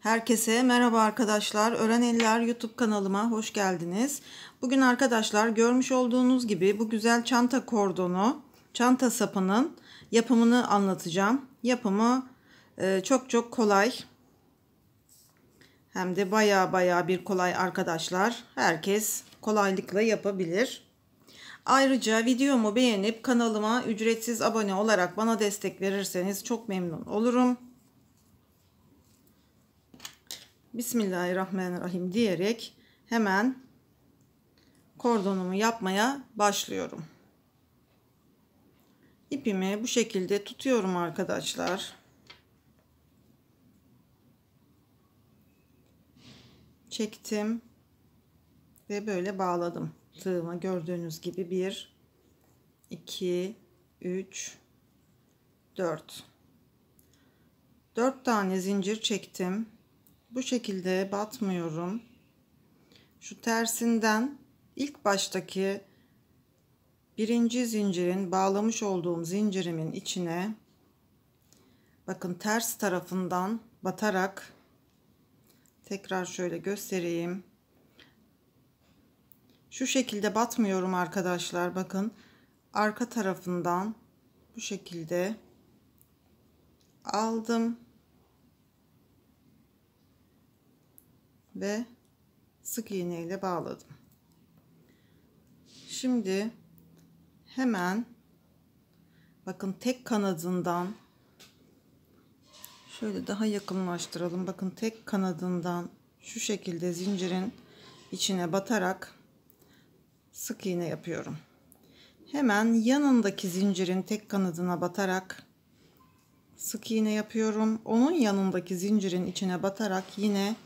Herkese merhaba arkadaşlar. Öğren Eller YouTube kanalıma hoş geldiniz. Bugün arkadaşlar görmüş olduğunuz gibi bu güzel çanta kordonu, çanta sapının yapımını anlatacağım. Yapımı e, çok çok kolay. Hem de baya baya bir kolay arkadaşlar. Herkes kolaylıkla yapabilir. Ayrıca videomu beğenip kanalıma ücretsiz abone olarak bana destek verirseniz çok memnun olurum. Bismillahirrahmanirrahim diyerek hemen kordonumu yapmaya başlıyorum. İpimi bu şekilde tutuyorum arkadaşlar. Çektim ve böyle bağladım. Tığıma gördüğünüz gibi 1 2 3 4 4 tane zincir çektim bu şekilde batmıyorum. Şu tersinden ilk baştaki birinci zincirin bağlamış olduğum zincirimin içine bakın ters tarafından batarak tekrar şöyle göstereyim. Şu şekilde batmıyorum arkadaşlar. Bakın arka tarafından bu şekilde aldım ve sık iğne ile bağladım. Şimdi hemen bakın tek kanadından şöyle daha yakınlaştıralım. Bakın tek kanadından şu şekilde zincirin içine batarak sık iğne yapıyorum. Hemen yanındaki zincirin tek kanadına batarak sık iğne yapıyorum. Onun yanındaki zincirin içine batarak yine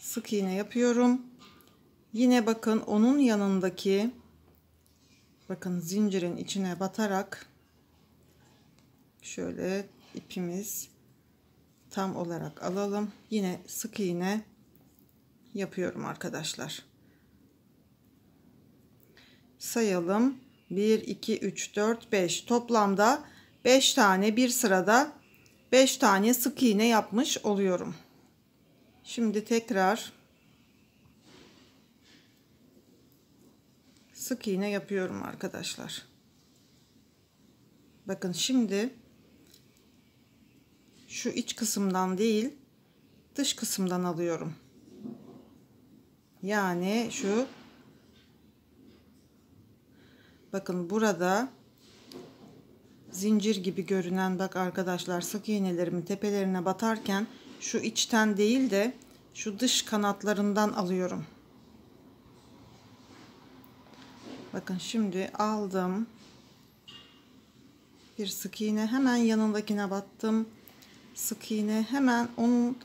sık iğne yapıyorum. Yine bakın onun yanındaki bakın zincirin içine batarak şöyle ipimiz tam olarak alalım. Yine sık iğne yapıyorum arkadaşlar. Sayalım. 1 2 3 4 5 toplamda 5 tane bir sırada 5 tane sık iğne yapmış oluyorum. Şimdi tekrar sık iğne yapıyorum arkadaşlar. Bakın şimdi şu iç kısımdan değil dış kısımdan alıyorum. Yani şu bakın burada zincir gibi görünen bak arkadaşlar sık iğnelerimin tepelerine batarken şu içten değil de şu dış kanatlarından alıyorum. Bakın şimdi aldım. Bir sık iğne hemen yanındakine battım. Sık iğne hemen onun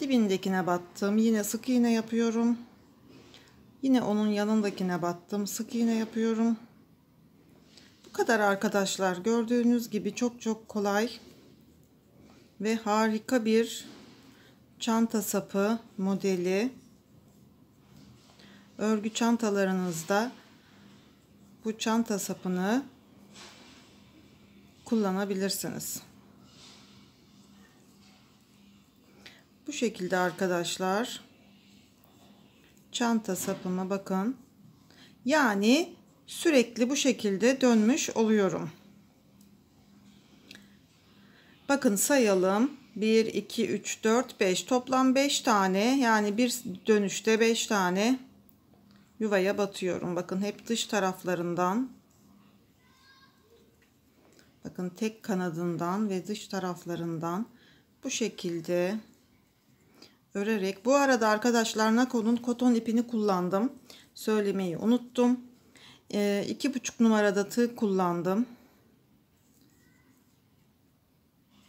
dibindekine battım. Yine sık iğne yapıyorum. Yine onun yanındakine battım. Sık iğne yapıyorum. Bu kadar arkadaşlar. Gördüğünüz gibi çok çok kolay ve harika bir çanta sapı modeli örgü çantalarınızda bu çanta sapını kullanabilirsiniz. Bu şekilde arkadaşlar çanta sapıma bakın. Yani sürekli bu şekilde dönmüş oluyorum. Bakın sayalım. 1, 2, 3, 4, 5. Toplam 5 tane yani bir dönüşte 5 tane yuvaya batıyorum. Bakın hep dış taraflarından. Bakın tek kanadından ve dış taraflarından bu şekilde örerek. Bu arada arkadaşlar Nakon'un koton ipini kullandım. Söylemeyi unuttum. 2,5 ee, numarada tığ kullandım.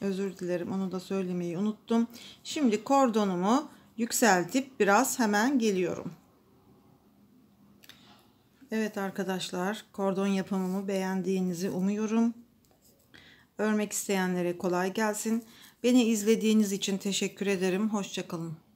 Özür dilerim onu da söylemeyi unuttum. Şimdi kordonumu yükseltip biraz hemen geliyorum. Evet arkadaşlar kordon yapımımı beğendiğinizi umuyorum. Örmek isteyenlere kolay gelsin. Beni izlediğiniz için teşekkür ederim. Hoşçakalın.